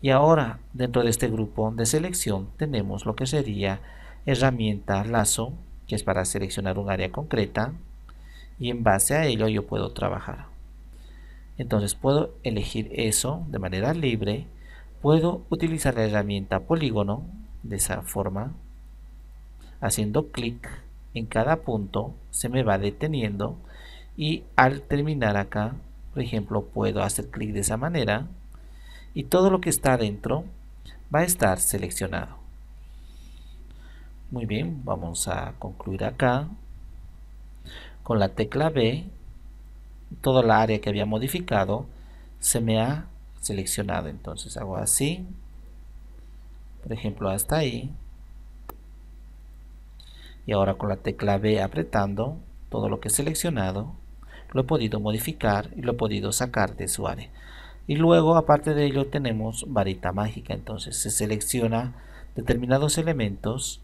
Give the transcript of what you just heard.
Y ahora dentro de este grupo de selección tenemos lo que sería herramienta lazo, que es para seleccionar un área concreta. Y en base a ello yo puedo trabajar. Entonces puedo elegir eso de manera libre. Puedo utilizar la herramienta polígono de esa forma. Haciendo clic en cada punto se me va deteniendo y al terminar acá, por ejemplo, puedo hacer clic de esa manera y todo lo que está adentro va a estar seleccionado. Muy bien, vamos a concluir acá. Con la tecla B, toda la área que había modificado se me ha seleccionado. Entonces hago así, por ejemplo hasta ahí. Y ahora con la tecla B apretando, todo lo que he seleccionado lo he podido modificar y lo he podido sacar de su área. Y luego, aparte de ello, tenemos varita mágica. Entonces se selecciona determinados elementos